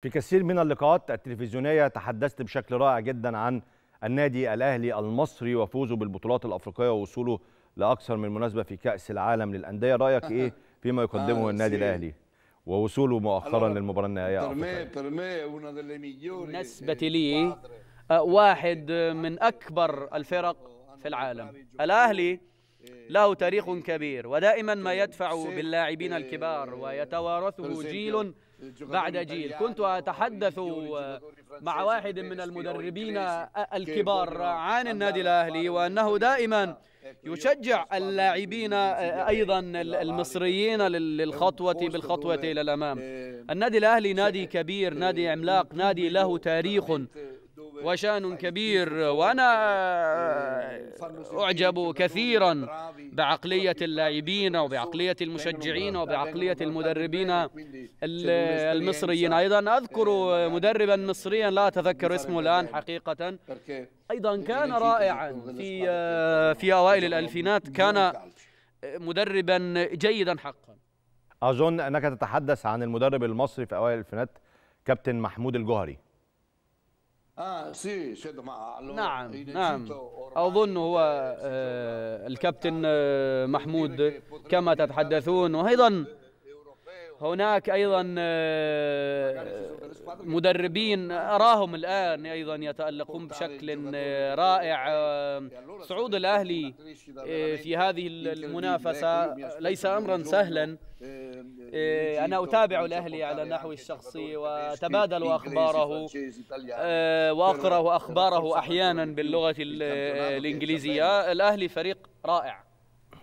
في كثير من اللقاءات التلفزيونية تحدثت بشكل رائع جدا عن النادي الأهلي المصري وفوزه بالبطولات الأفريقية ووصوله لأكثر من مناسبة في كأس العالم للأندية رأيك إيه فيما يقدمه آه، النادي الأهلي؟ ووصوله مؤخرا للمباراة النهائية بالنسبة لي آه، واحد من أكبر الفرق في العالم الأهلي إيه. له تاريخ كبير ودائما ما إيه. يدفع باللاعبين إيه. الكبار ويتوارثه جيل بعد جيل كنت أتحدث مع واحد من المدربين الكبار عن النادي الأهلي وأنه دائما يشجع اللاعبين أيضا المصريين للخطوة بالخطوة إلى الأمام النادي الأهلي نادي كبير نادي عملاق نادي له تاريخ وشان كبير وأنا أعجب كثيرا بعقلية اللاعبين وبعقلية المشجعين وبعقلية المدربين المصريين أيضا أذكر مدربا مصريا لا أتذكر اسمه الآن حقيقة أيضا كان رائعا في في أوائل الألفينات كان مدربا جيدا حقا أظن أنك تتحدث عن المدرب المصري في أوائل الألفينات كابتن محمود الجوهري اه سي مع نعم نعم اظن هو آه الكابتن نعم. آه محمود كما تتحدثون وايضا هناك ايضا آه، مدربين اراهم الان ايضا يتالقون بشكل رائع إيه، آه، صعود الاهلي في هذه المنافسه ليس امرا سهلا إيه، إيه، أنا أتابع الأهلي على نحوي الشخصي وأتبادل أخباره إيه، وأقرأ أخباره أحيانا باللغة الإنجليزية الأهلي فريق رائع